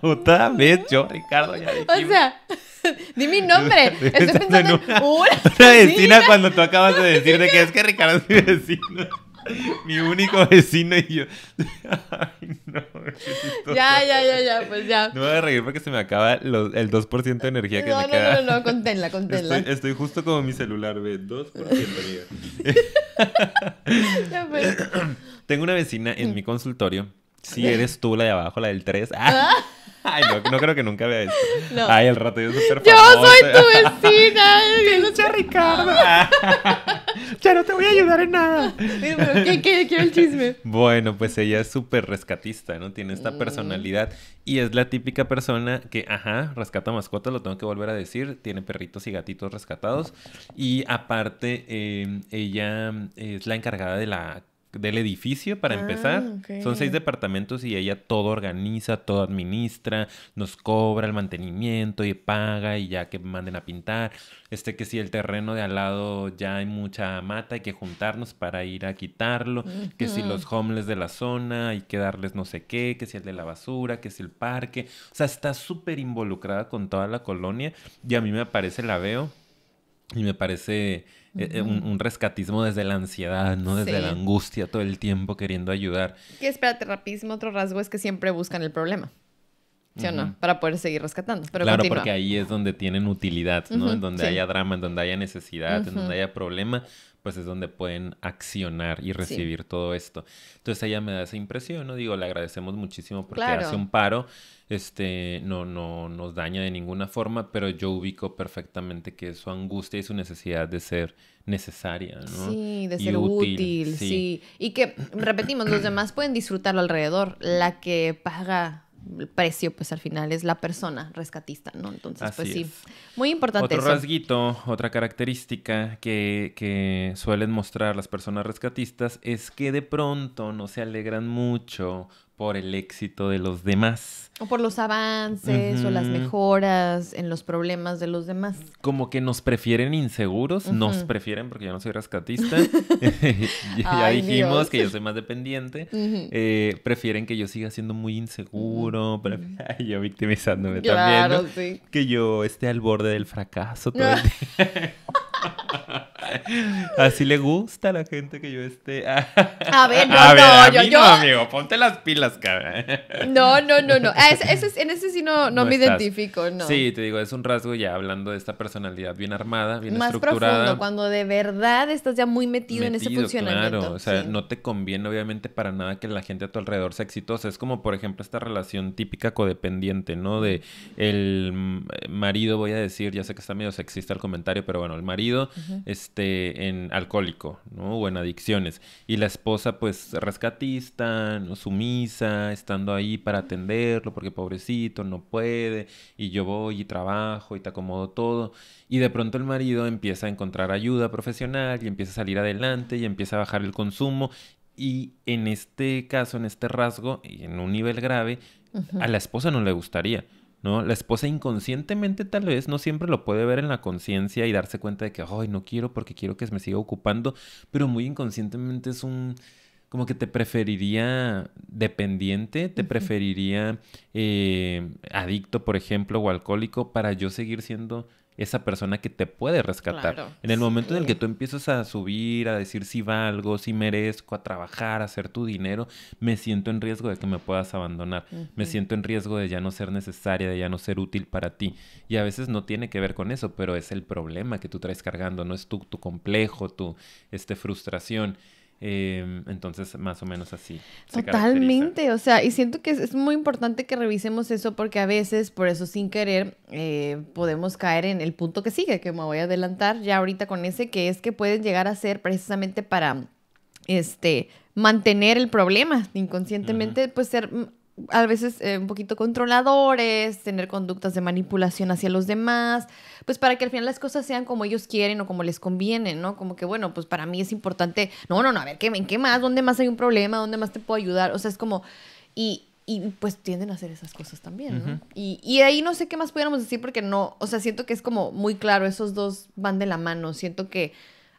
Otra vez yo, Ricardo, O sea, di mi nombre. Estoy pensando en una, vecina. cuando tú acabas de decir que es que Ricardo es mi vecino. Mi único vecino y yo. Ay, no. Ya, ya, ya, ya, pues ya. No me voy a reír porque se me acaba el 2% de energía que no, me no, queda. No, no, no, conténla, conténla. Estoy, justo como mi celular, ve, 2% de pues. Tengo una vecina en mi consultorio si eres tú la de abajo, la del 3. Ah. Ay, no, creo que nunca vea eso. No. Ay, el rato súper Yo soy tu vecina. Pinche Ricardo. ya no te voy a ayudar en nada. ¿qué, qué? el chisme. Bueno, pues ella es súper rescatista, ¿no? Tiene esta mm. personalidad. Y es la típica persona que, ajá, rescata mascotas, lo tengo que volver a decir. Tiene perritos y gatitos rescatados. Y aparte, eh, ella es la encargada de la del edificio para ah, empezar. Son seis departamentos y ella todo organiza, todo administra, nos cobra el mantenimiento y paga y ya que manden a pintar. Este que si el terreno de al lado ya hay mucha mata, hay que juntarnos para ir a quitarlo. Que si los homeless de la zona, hay que darles no sé qué, que si el de la basura, que si el parque. O sea, está súper involucrada con toda la colonia y a mí me parece, la veo y me parece eh, eh, un, rescatismo desde la ansiedad, ¿no? Desde la angustia todo el tiempo queriendo ayudar. Que espérate, rapismo, otro rasgo es que siempre buscan el problema. ¿Sí o no? Para poder seguir rescatando. claro, porque ahí es donde tienen utilidad, ¿no? En donde haya drama, en donde haya necesidad, en donde haya problema pues es donde pueden accionar y recibir todo esto. Entonces ella me da esa impresión, ¿no? Digo, le agradecemos muchísimo porque hace un paro, este, no, no nos daña de ninguna forma, pero yo ubico perfectamente que su angustia y su necesidad de ser necesaria, ¿no? Sí, de ser útil, sí. Y que, repetimos, los demás pueden disfrutarlo alrededor, la que paga el precio, pues al final es la persona rescatista, ¿no? Entonces, pues sí, muy importante. Otro rasguito, otra característica que, que, suelen mostrar las personas rescatistas es que de pronto no se alegran mucho por el éxito de los demás. O por los avances o las mejoras en los problemas de los demás. Como que nos prefieren inseguros, nos prefieren porque yo no soy rescatista, ya, dijimos que yo soy más dependiente, eh, prefieren que yo siga siendo muy inseguro, yo victimizándome también, sí. que yo esté al borde del fracaso todo ah. Así le gusta a la gente que yo esté. a ver, no, a yo, yo, no, amigo, ponte las pilas, cara. No, no, no, no. Ah, en ese sí no, no, me identifico, no. Sí, te digo, es un rasgo ya hablando de esta personalidad bien armada, bien Más profundo, cuando de verdad estás ya muy metido, en ese funcionamiento. Claro, o sea, no te conviene obviamente para nada que la gente a tu alrededor sea exitosa. Es como, por ejemplo, esta relación típica codependiente, ¿no? De el eh, marido, voy a decir, ya sé que está medio sexista el comentario, pero bueno, el marido, este en alcohólico, ¿no? O en adicciones. Y la esposa, pues, rescatista, ¿no? sumisa, estando ahí para atenderlo, porque pobrecito, no puede, y yo voy y trabajo y te acomodo todo. Y de pronto el marido empieza a encontrar ayuda profesional y empieza a salir adelante y empieza a bajar el consumo. Y en este caso, en este rasgo, y en un nivel grave, a la esposa no le gustaría. ¿no? La esposa inconscientemente tal vez no siempre lo puede ver en la conciencia y darse cuenta de que, ay, no quiero porque quiero que me siga ocupando, pero muy inconscientemente es un, como que te preferiría dependiente, te preferiría eh, adicto, por ejemplo, o alcohólico, para yo seguir siendo esa persona que te puede rescatar. en el momento en el que tú empiezas a subir, a decir si valgo, si merezco, a trabajar, a hacer tu dinero, me siento en riesgo de que me puedas abandonar, me siento en riesgo de ya no ser necesaria, de ya no ser útil para ti. Y a veces no tiene que ver con eso, pero es el problema que tú traes cargando, no es tu, tu complejo, tu este, frustración. Em, entonces, más o menos así. Totalmente, o sea, y siento que es, muy importante que revisemos eso porque a veces, por eso sin querer, eh, podemos caer en el punto que sigue, que me voy a adelantar ya ahorita con ese, que es que pueden llegar a ser precisamente para, este, mantener el problema, inconscientemente, pues ser a veces eh, un poquito controladores, tener conductas de manipulación hacia los demás, pues para que al final las cosas sean como ellos quieren o como les conviene, ¿no? Como que, bueno, pues para mí es importante, no, no, no, a ver, ¿qué, ¿en qué más? ¿Dónde más hay un problema? ¿Dónde más te puedo ayudar? O sea, es como, y, pues tienden a hacer esas cosas también, ¿no? y ahí no sé qué más pudiéramos decir porque no, o sea, siento que es como muy claro, esos dos van de la mano, siento que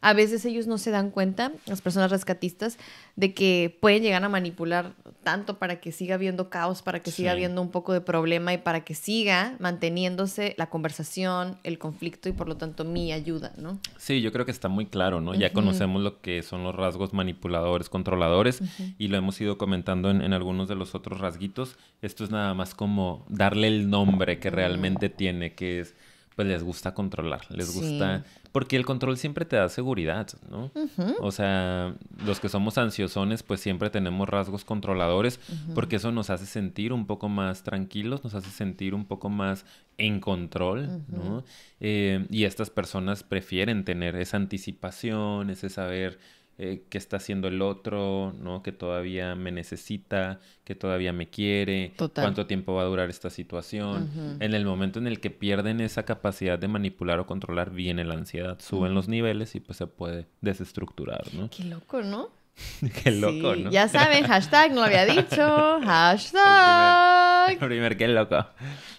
a veces ellos no se dan cuenta, las personas rescatistas, de que pueden llegar a manipular tanto para que siga habiendo caos, para que siga habiendo un poco de problema y para que siga manteniéndose la conversación, el conflicto y por lo tanto mi ayuda, ¿no? Sí, yo creo que está muy claro, ¿no? Ya conocemos lo que son los rasgos manipuladores, controladores y lo hemos ido comentando en, algunos de los otros rasguitos. Esto es nada más como darle el nombre que mm. realmente tiene, que es pues les gusta controlar, les gusta, porque el control siempre te da seguridad, ¿no? O sea, los que somos ansiosones, pues siempre tenemos rasgos controladores, porque eso nos hace sentir un poco más tranquilos, nos hace sentir un poco más en control, ¿no? Eh, y estas personas prefieren tener esa anticipación, ese saber eh, qué está haciendo el otro, ¿no? Que todavía me necesita, que todavía me quiere, cuánto tiempo va a durar esta situación. En el momento en el que pierden esa capacidad de manipular o controlar, viene la ansiedad, suben los niveles y pues se puede desestructurar, ¿no? Qué loco, ¿no? Qué loco, sí. ¿no? Ya saben, hashtag no lo había dicho. Hashtag. primer, qué loco.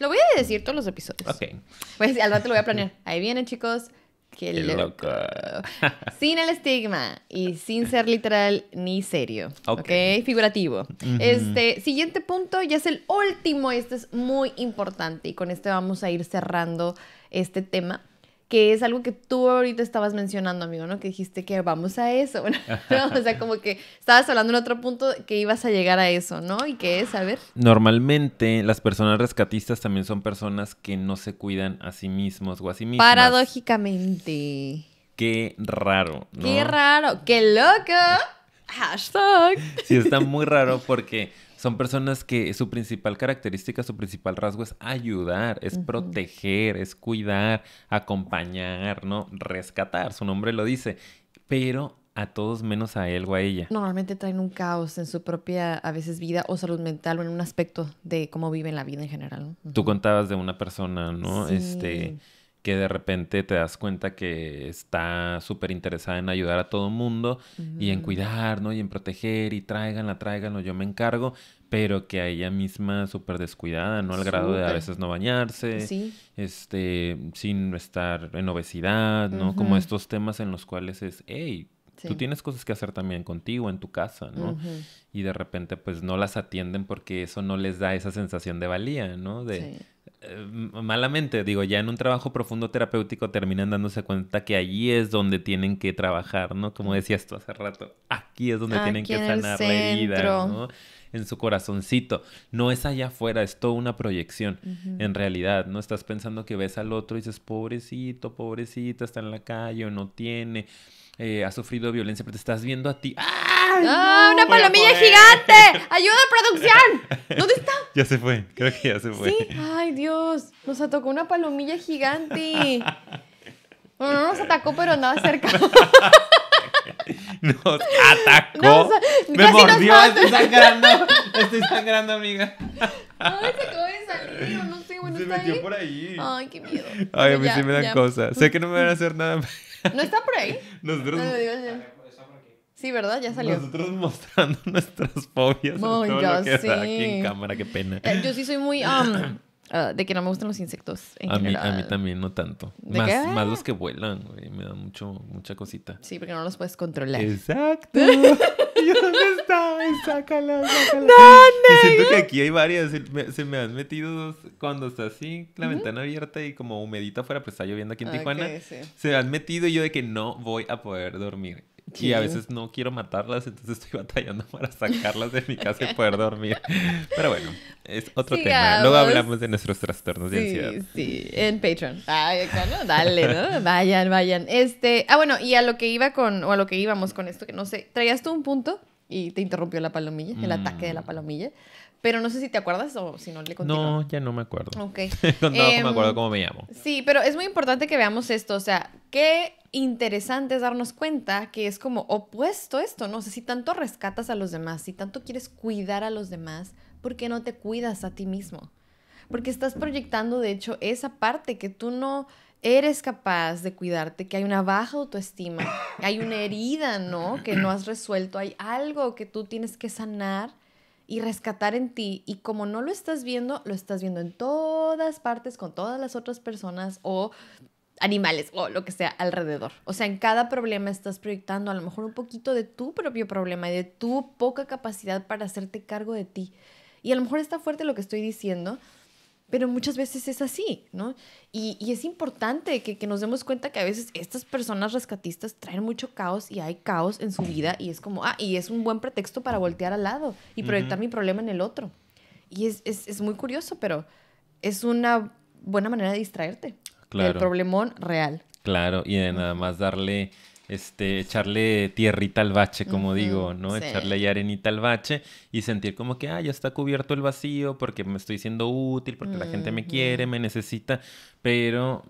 Lo voy a decir todos los episodios. Ok. Pues al rato lo voy a planear. Ahí vienen, chicos. Qué, loco. sin el estigma y sin ser literal ni serio. Ok. Figurativo. Este siguiente punto ya es el último. Este es muy importante y con este vamos a ir cerrando este tema que es algo que tú ahorita estabas mencionando, amigo, ¿no? Que dijiste que vamos a eso, ¿no? O sea, como que estabas hablando en otro punto que ibas a llegar a eso, ¿no? ¿Y que es? A ver. Normalmente las personas rescatistas también son personas que no se cuidan a sí mismos o a sí mismas. Paradójicamente. Qué raro, ¿no? Qué raro, qué loco. Hashtag. Sí, está muy raro porque son personas que su principal característica, su principal rasgo es ayudar, es proteger, es cuidar, acompañar, ¿no? Rescatar, su nombre lo dice. Pero a todos menos a él o a ella. Normalmente traen un caos en su propia, a veces, vida o salud mental o en un aspecto de cómo viven la vida en general. Tú contabas de una persona, ¿no? Este que de repente te das cuenta que está súper interesada en ayudar a todo mundo y en cuidar, ¿no? Y en proteger y tráiganla, tráiganlo, yo me encargo, pero que a ella misma súper descuidada, ¿no? Al grado de a veces no bañarse, este, sin estar en obesidad, ¿no? Como estos temas en los cuales es, hey, tú tienes cosas que hacer también contigo, en tu casa, ¿no? Y de repente pues no las atienden porque eso no les da esa sensación de valía, ¿no? De, eh, malamente, digo, ya en un trabajo profundo terapéutico terminan dándose cuenta que allí es donde tienen que trabajar, ¿no? Como mm. decías tú hace rato, aquí es donde tienen que sanar la vida, ¿no? en su corazoncito. No es allá afuera, es toda una proyección. En realidad, no estás pensando que ves al otro y dices, pobrecito, pobrecita, está en la calle o no tiene. Eh, ha sufrido violencia, pero te estás viendo a ti. ¡Ah! ¡No, una palomilla gigante! ¡Ayuda, producción! ¿Dónde está? Ya se fue, creo que ya se fue. ¿Sí? Ay, Dios, nos atacó una palomilla gigante. no nos atacó, pero nada cerca. nos atacó. me mordió, estoy sangrando. Estoy sangrando, amiga. Ay, se acabó de salir, no sé, bueno, está metió por ahí. Ay, qué miedo. Ay, a mí sí me dan cosas. Sé que no me van a hacer nada. ¿No está por ahí? Nosotros. Sí, ¿verdad? Ya salió. Nosotros mostrando nuestras fobias. No, todo lo que sí. aquí en cámara, qué pena. Eh, yo sí soy muy. Um, Ah, de que no me gustan los insectos. a, mí, a mí también no tanto. Más, más, los que vuelan, güey. Me da mucho, mucha cosita. Sí, porque no los puedes controlar. Exacto. ¿Y dónde está? Sácala, sácala. No, y siento que aquí hay varias. Se me, han metido dos, cuando está así, la ventana abierta y como humedita afuera, pues está lloviendo aquí en Tijuana. Se me han metido yo de que no voy a poder dormir. Y a veces no quiero matarlas, entonces estoy batallando para sacarlas de mi casa y poder dormir. Pero bueno, es otro tema. Luego hablamos de nuestros trastornos de ansiedad. Sí, en Patreon. Ay, claro, dale, ¿no? Vayan, vayan. Este, ah, bueno, y a lo que iba con, o a lo que íbamos con esto, que no sé, traías tú un punto y te interrumpió la palomilla, el ataque de la mm. palomilla. Pero no sé si te acuerdas o si no le continúo. No, ya no me acuerdo. Ok. no, me acuerdo em, cómo me llamo. Sí, pero es muy importante que veamos esto. O sea, ¿qué interesante es darnos cuenta que es como opuesto esto, ¿no? sé si tanto rescatas a los demás, si tanto quieres cuidar a los demás, ¿por qué no te cuidas a ti mismo? Porque estás proyectando, de hecho, esa parte que tú no eres capaz de cuidarte, que hay una baja autoestima, hay una herida, ¿no? Que no has resuelto, hay algo que tú tienes que sanar y rescatar en ti. Y como no lo estás viendo, lo estás viendo en todas partes, con todas las otras personas o animales o lo que sea alrededor. O sea, en cada problema estás proyectando a lo mejor un poquito de tu propio problema y de tu poca capacidad para hacerte cargo de ti. Y a lo mejor está fuerte lo que estoy diciendo, pero muchas veces es así, ¿no? Y, es importante que, nos demos cuenta que a veces estas personas rescatistas traen mucho caos y hay caos en su vida y es como, ah, y es un buen pretexto para voltear al lado y proyectar mi problema en el otro. Y es muy curioso, pero es una buena manera de distraerte. El problemón real. Claro, y de nada más darle, este, echarle tierrita al bache, como digo, ¿no? Echarle ahí arenita al bache y sentir como que, ah, ya está cubierto el vacío porque me estoy siendo útil, porque la gente me quiere, me necesita, pero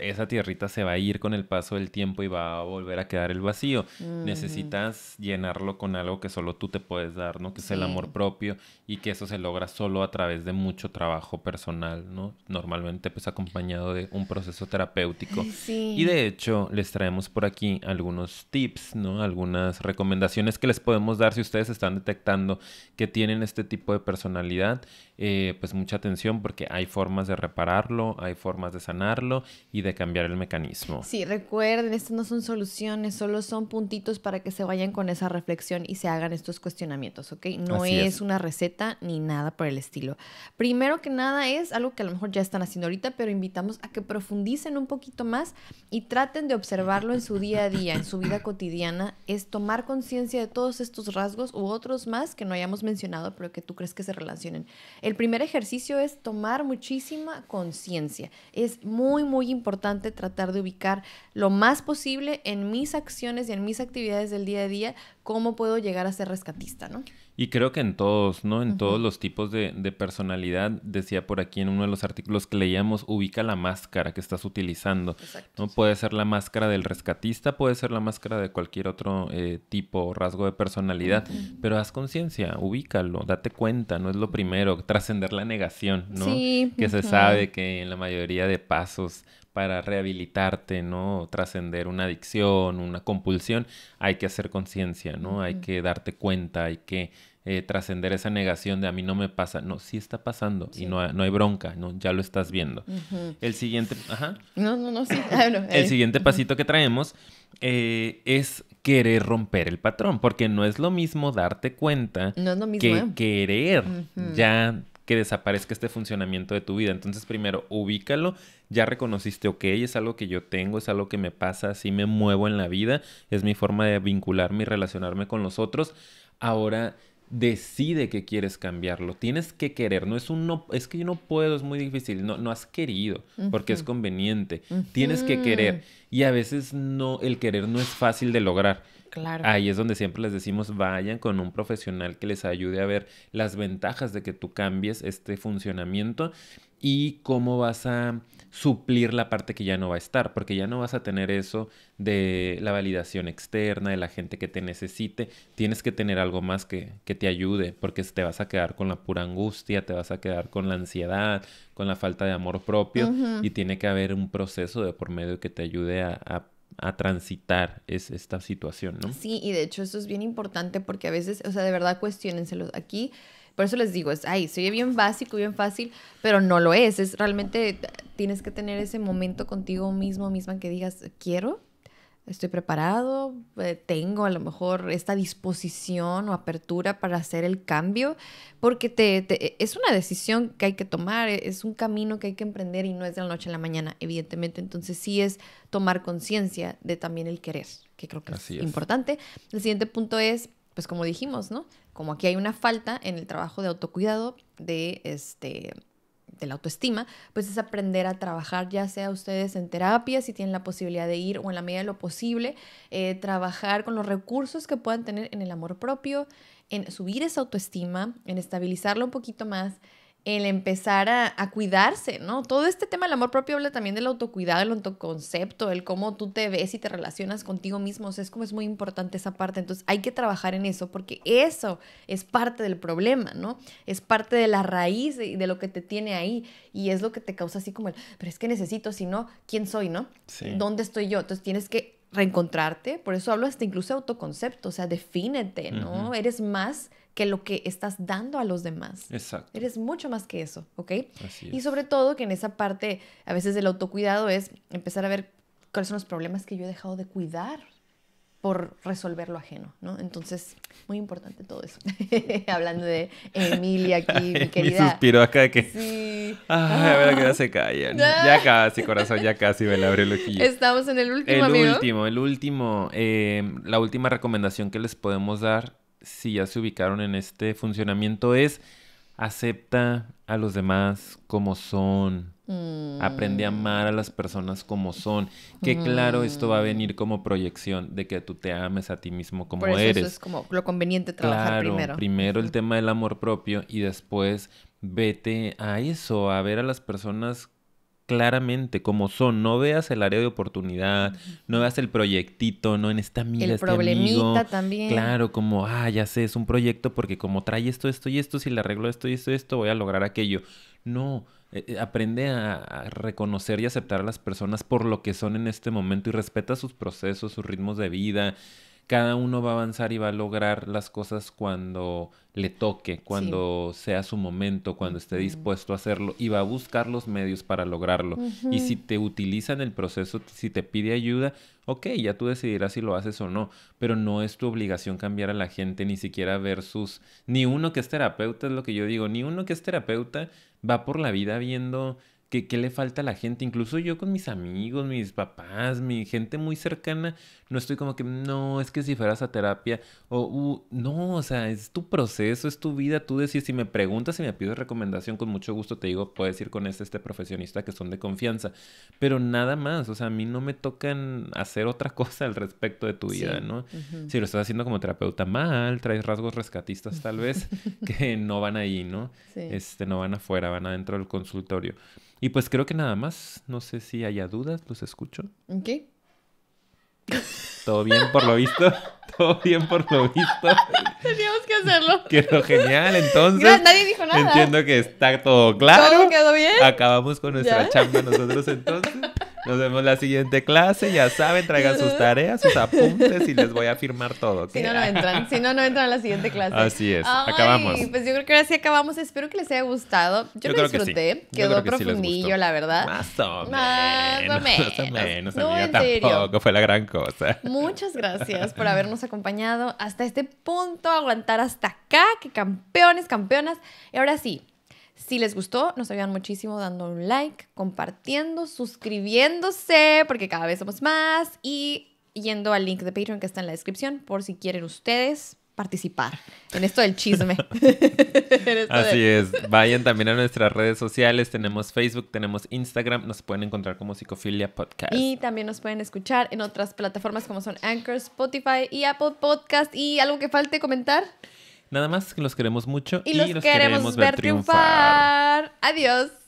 esa tierrita se va a ir con el paso del tiempo y va a volver a quedar el vacío. Necesitas llenarlo con algo que solo tú te puedes dar, ¿no? Que es el amor propio y que eso se logra solo a través de mucho trabajo personal, ¿no? Normalmente pues acompañado de un proceso terapéutico. Y de hecho les traemos por aquí algunos tips, ¿no? Algunas recomendaciones que les podemos dar si ustedes están detectando que tienen este tipo de personalidad eh, pues mucha atención porque hay formas de repararlo, hay formas de sanarlo y de cambiar el mecanismo. Sí, recuerden, estas no son soluciones, solo son puntitos para que se vayan con esa reflexión y se hagan estos cuestionamientos, ¿ok? No es, es, una receta ni nada por el estilo. Primero que nada es algo que a lo mejor ya están haciendo ahorita, pero invitamos a que profundicen un poquito más y traten de observarlo en su día a día, en su vida cotidiana, es tomar conciencia de todos estos rasgos u otros más que no hayamos mencionado, pero que tú crees que se relacionen el primer ejercicio es tomar muchísima conciencia. Es muy, muy importante tratar de ubicar lo más posible en mis acciones y en mis actividades del día a día cómo puedo llegar a ser rescatista, ¿no? Y creo que en todos, ¿no? En todos los tipos de, personalidad, decía por aquí en uno de los artículos que leíamos, ubica la máscara que estás utilizando. ¿no? Puede ser la máscara del rescatista, puede ser la máscara de cualquier otro eh, tipo o rasgo de personalidad, pero haz conciencia, ubícalo, date cuenta, no es lo primero, trascender la negación, ¿no? Sí. Que se sabe que en la mayoría de pasos para rehabilitarte, ¿no? Trascender una adicción, una compulsión, hay que hacer conciencia, ¿no? Hay que darte cuenta, hay que eh, trascender esa negación de a mí no me pasa. No, sí está pasando y no, no, hay bronca, no, ya lo estás viendo. El siguiente, El siguiente pasito que traemos eh, es querer romper el patrón, porque no es lo mismo darte cuenta que eh. querer ya que desaparezca este funcionamiento de tu vida. Entonces, primero, ubícalo, ya reconociste, ok, es algo que yo tengo, es algo que me pasa, así me muevo en la vida, es mi forma de vincularme y relacionarme con los otros. Ahora, decide que quieres cambiarlo. Tienes que querer. No es un no, es que yo no puedo, es muy difícil. No, no has querido porque es conveniente. Tienes que querer. Y a veces no, el querer no es fácil de lograr. Claro. Ahí es donde siempre les decimos, vayan con un profesional que les ayude a ver las ventajas de que tú cambies este funcionamiento y cómo vas a suplir la parte que ya no va a estar, porque ya no vas a tener eso de la validación externa, de la gente que te necesite, tienes que tener algo más que, te ayude, porque te vas a quedar con la pura angustia, te vas a quedar con la ansiedad, con la falta de amor propio, y tiene que haber un proceso de por medio que te ayude a, a transitar esta situación, ¿no? Sí, y de hecho eso es bien importante porque a veces, o sea, de verdad cuestionenselos. Aquí por eso les digo, es, ay, soy bien básico, bien fácil, pero no lo es. Es realmente, tienes que tener ese momento contigo mismo, misma, que digas, quiero, estoy preparado, eh, tengo a lo mejor esta disposición o apertura para hacer el cambio, porque te, es una decisión que hay que tomar, e, es un camino que hay que emprender y no es de la noche a la mañana, evidentemente. Entonces sí es tomar conciencia de también el querer, que creo que es importante. El siguiente punto es pues como dijimos, ¿no? Como aquí hay una falta en el trabajo de autocuidado, de este de la autoestima, pues es aprender a trabajar, ya sea ustedes en terapia, si tienen la posibilidad de ir o en la medida de lo posible, eh, trabajar con los recursos que puedan tener en el amor propio, en subir esa autoestima, en estabilizarlo un poquito más, el empezar a, cuidarse, ¿no? Todo este tema del amor propio habla también del autocuidado, el autoconcepto, el cómo tú te ves y te relacionas contigo mismo. O sea, es como es muy importante esa parte. Entonces hay que trabajar en eso porque eso es parte del problema, ¿no? Es parte de la raíz de, de lo que te tiene ahí y es lo que te causa así como el, pero es que necesito, si no, ¿quién soy, no? Sí. ¿Dónde estoy yo? Entonces tienes que reencontrarte, por eso hablo hasta incluso de autoconcepto, o sea, defínete, ¿no? Eres más que lo que estás dando a los demás. Exacto. Eres mucho más que eso, ¿ok? Y sobre todo que en esa parte, a veces del autocuidado es empezar a ver cuáles son los problemas que yo he dejado de cuidar por resolver lo ajeno, ¿no? Entonces, muy importante todo eso. Hablando de Emilia aquí, mi querida. Mi suspiro acá de que... Sí. Ay, a ver, que ya se callan. ya casi, corazón, ya casi me la abrió el ojillo. Estamos en el último, El último, el último. Eh, la última recomendación que les podemos dar si ya se ubicaron en este funcionamiento, es acepta a los demás como son. Mm. Aprende a amar a las personas como son. Que mm. claro, esto va a venir como proyección de que tú te ames a ti mismo como eres. Eso es como lo conveniente trabajar primero. Primero el tema del amor propio y después vete a eso, a ver a las personas claramente como son. No veas el área de oportunidad, no veas el proyectito, no en esta mierda. el este problemita también. Claro, como, ah, ya sé, es un proyecto porque como trae esto, esto y esto, si le arreglo esto y esto y esto, voy a lograr aquello. No, eh, eh, aprende a, reconocer y aceptar a las personas por lo que son en este momento y respeta sus procesos, sus ritmos de vida cada uno va a avanzar y va a lograr las cosas cuando le toque, cuando sea su momento, cuando esté dispuesto a hacerlo y va a buscar los medios para lograrlo. Y si te utiliza en el proceso, si te pide ayuda, ok, ya tú decidirás si lo haces o no, pero no es tu obligación cambiar a la gente, ni siquiera versus... Ni uno que es terapeuta, es lo que yo digo, ni uno que es terapeuta va por la vida viendo ¿Qué, ¿Qué, le falta a la gente? Incluso yo con mis amigos, mis papás, mi gente muy cercana, no estoy como que, no, es que si fueras a terapia, o, uh, no, o sea, es tu proceso, es tu vida, tú decís, si me preguntas, si me pides recomendación, con mucho gusto te digo, puedes ir con este, este profesionista que son de confianza, pero nada más, o sea, a mí no me tocan hacer otra cosa al respecto de tu vida, ¿no? Si lo estás haciendo como terapeuta mal, traes rasgos rescatistas tal vez, que no van ahí, ¿no? Este, no van afuera, van adentro del consultorio. Y pues creo que nada más. No sé si haya dudas, los escucho. qué? Todo bien por lo visto. Todo bien por lo visto. Teníamos que hacerlo. Quedó genial, entonces. nadie dijo nada. Entiendo que está todo claro. Todo bien. Acabamos con nuestra charla chamba nosotros entonces. Nos vemos la siguiente clase. Ya saben, traigan sus tareas, sus apuntes y les voy a firmar todo. Si no, no entran. Si no, no entran a la siguiente clase. Así es. acabamos. Pues yo creo que ahora sí acabamos. Espero que les haya gustado. Yo, me disfruté. Que Quedó profundillo, la verdad. Más o Más o menos. no, amiga, fue la gran cosa. Muchas gracias por habernos acompañado hasta este punto, aguantar hasta acá. Que campeones, campeonas. Y ahora sí si les gustó, nos ayudan muchísimo dando un like, compartiendo, suscribiéndose, porque cada vez somos más, y yendo al link de Patreon que está en la descripción por si quieren ustedes participar en esto del chisme. Así es. Vayan también a nuestras redes sociales. Tenemos Facebook, tenemos Instagram. Nos pueden encontrar como Psicofilia Podcast. Y también nos pueden escuchar en otras plataformas como son Anchor, Spotify y Apple Podcast. ¿Y algo que falte comentar? Nada más que los queremos mucho y, los, queremos, ver triunfar. Adiós.